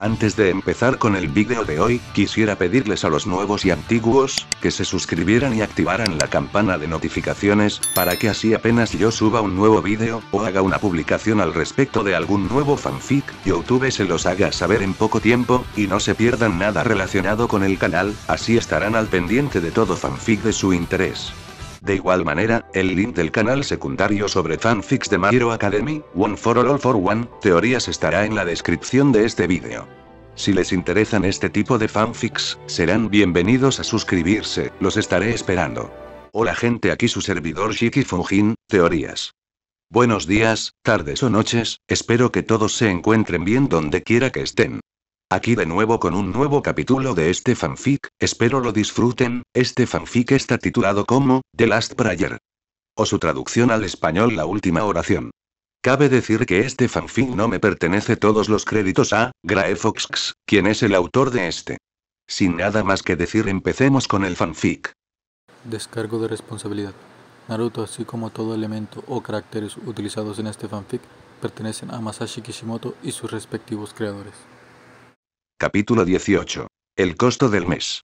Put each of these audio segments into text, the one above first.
Antes de empezar con el vídeo de hoy, quisiera pedirles a los nuevos y antiguos, que se suscribieran y activaran la campana de notificaciones, para que así apenas yo suba un nuevo vídeo, o haga una publicación al respecto de algún nuevo fanfic, Youtube se los haga saber en poco tiempo, y no se pierdan nada relacionado con el canal, así estarán al pendiente de todo fanfic de su interés. De igual manera, el link del canal secundario sobre fanfics de My Hero Academy, One for All for One, teorías estará en la descripción de este vídeo. Si les interesan este tipo de fanfics, serán bienvenidos a suscribirse, los estaré esperando. Hola gente aquí su servidor Shiki Fujin, teorías. Buenos días, tardes o noches, espero que todos se encuentren bien donde quiera que estén. Aquí de nuevo con un nuevo capítulo de este fanfic, espero lo disfruten, este fanfic está titulado como, The Last Prayer. O su traducción al español La Última Oración. Cabe decir que este fanfic no me pertenece todos los créditos a, Graefoxx, quien es el autor de este. Sin nada más que decir empecemos con el fanfic. Descargo de responsabilidad. Naruto, así como todo elemento o caracteres utilizados en este fanfic, pertenecen a Masashi Kishimoto y sus respectivos creadores. Capítulo 18. El costo del mes.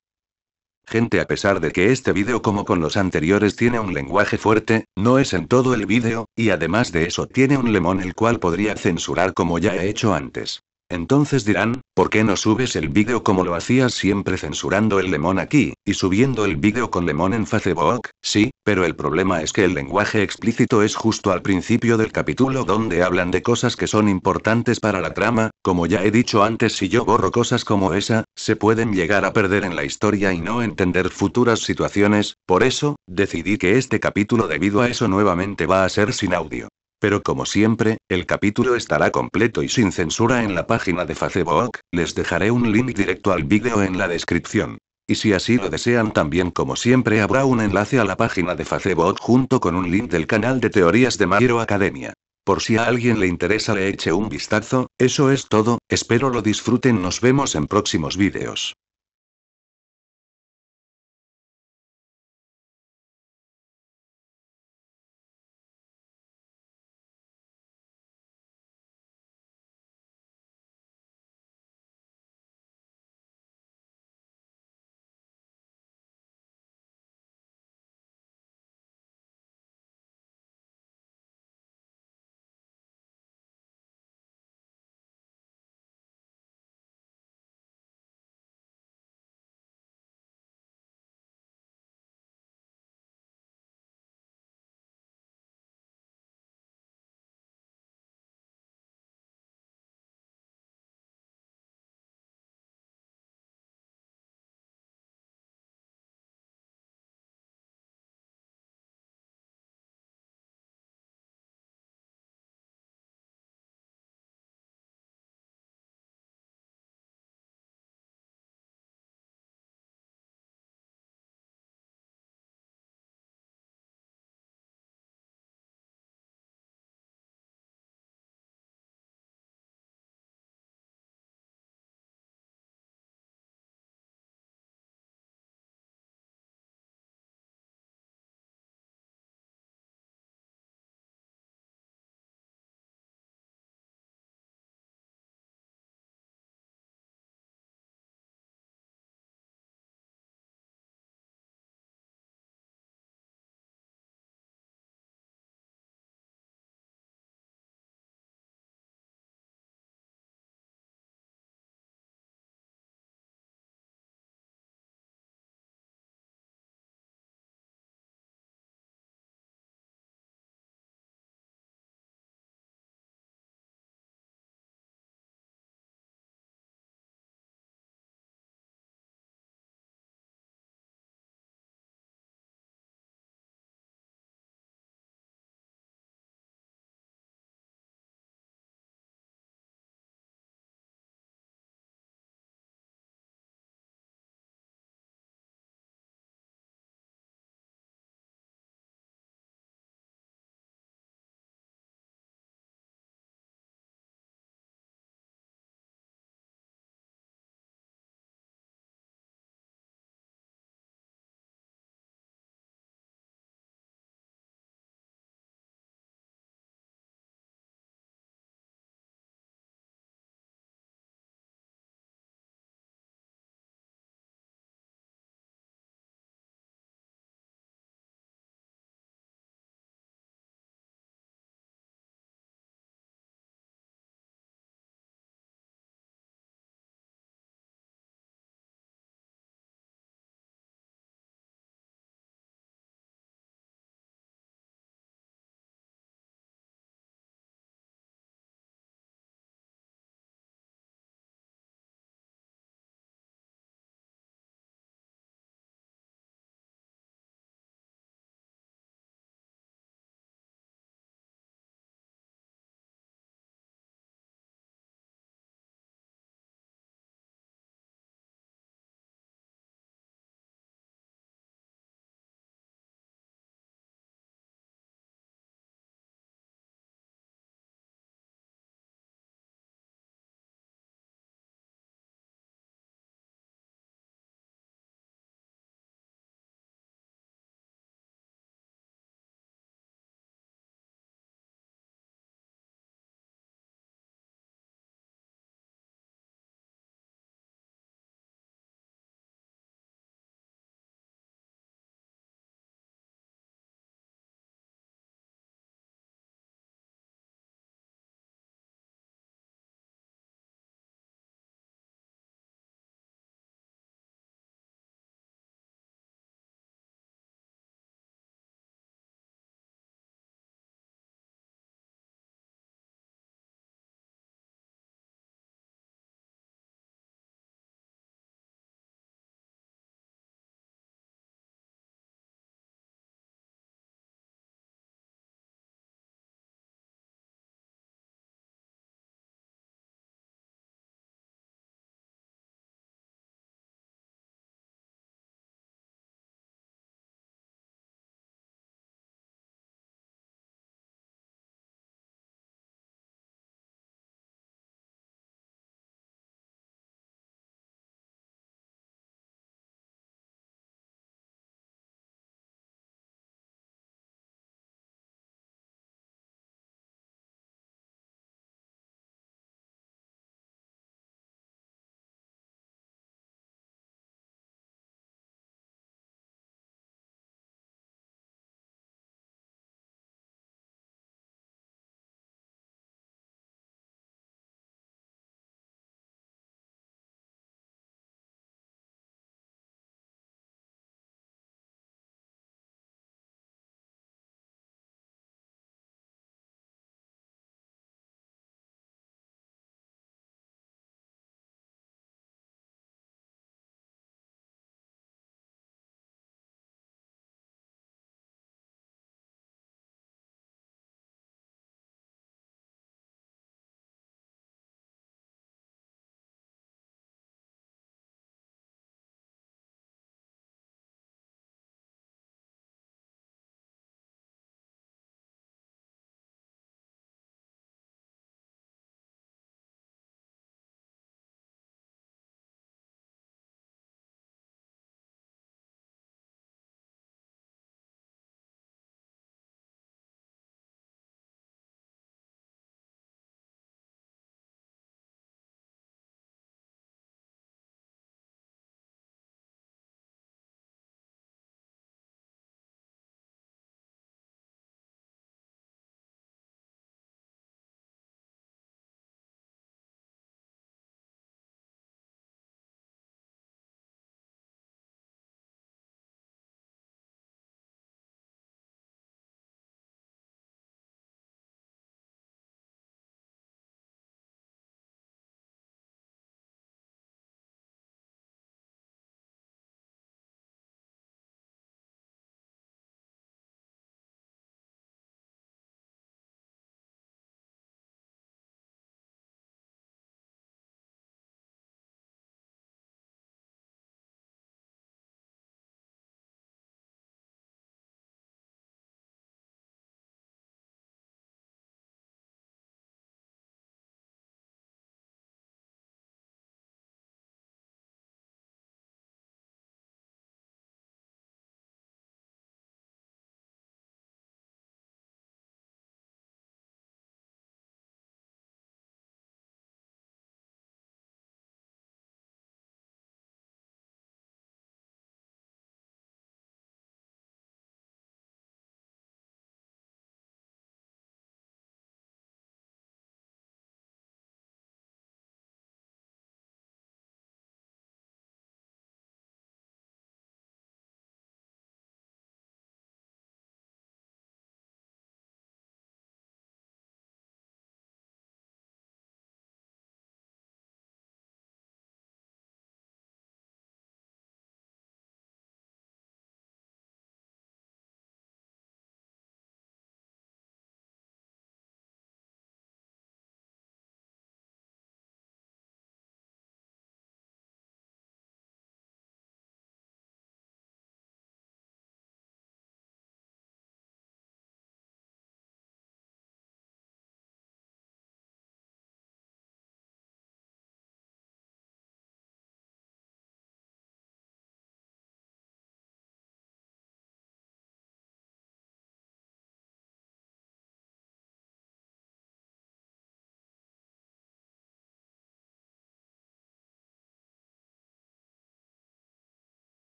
Gente, a pesar de que este vídeo como con los anteriores tiene un lenguaje fuerte, no es en todo el vídeo, y además de eso tiene un lemón el cual podría censurar como ya he hecho antes. Entonces dirán, ¿por qué no subes el vídeo como lo hacías siempre censurando el lemón aquí, y subiendo el vídeo con lemón en Facebook? Sí, pero el problema es que el lenguaje explícito es justo al principio del capítulo donde hablan de cosas que son importantes para la trama, como ya he dicho antes si yo borro cosas como esa, se pueden llegar a perder en la historia y no entender futuras situaciones, por eso, decidí que este capítulo debido a eso nuevamente va a ser sin audio. Pero como siempre, el capítulo estará completo y sin censura en la página de Facebook, les dejaré un link directo al vídeo en la descripción. Y si así lo desean también como siempre habrá un enlace a la página de Facebook junto con un link del canal de teorías de Mario Academia. Por si a alguien le interesa le eche un vistazo, eso es todo, espero lo disfruten nos vemos en próximos vídeos.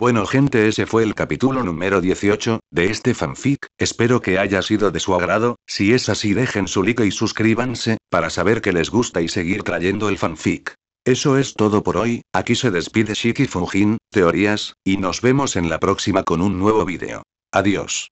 Bueno gente ese fue el capítulo número 18, de este fanfic, espero que haya sido de su agrado, si es así dejen su like y suscríbanse, para saber que les gusta y seguir trayendo el fanfic. Eso es todo por hoy, aquí se despide Shiki Fujin, teorías, y nos vemos en la próxima con un nuevo vídeo. Adiós.